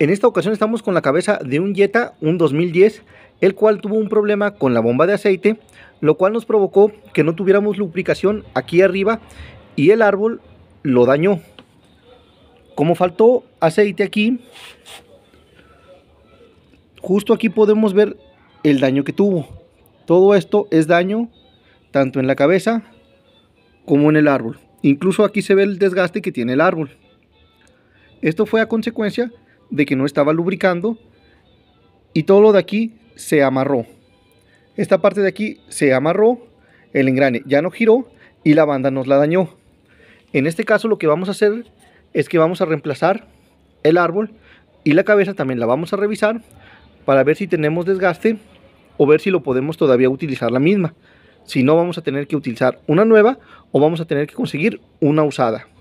En esta ocasión estamos con la cabeza de un Jetta, un 2010, el cual tuvo un problema con la bomba de aceite, lo cual nos provocó que no tuviéramos lubricación aquí arriba y el árbol lo dañó. Como faltó aceite aquí, justo aquí podemos ver el daño que tuvo. Todo esto es daño tanto en la cabeza como en el árbol. Incluso aquí se ve el desgaste que tiene el árbol. Esto fue a consecuencia de que no estaba lubricando y todo lo de aquí se amarró. Esta parte de aquí se amarró, el engrane ya no giró y la banda nos la dañó. En este caso lo que vamos a hacer es que vamos a reemplazar el árbol y la cabeza también la vamos a revisar para ver si tenemos desgaste o ver si lo podemos todavía utilizar la misma. Si no, vamos a tener que utilizar una nueva o vamos a tener que conseguir una usada.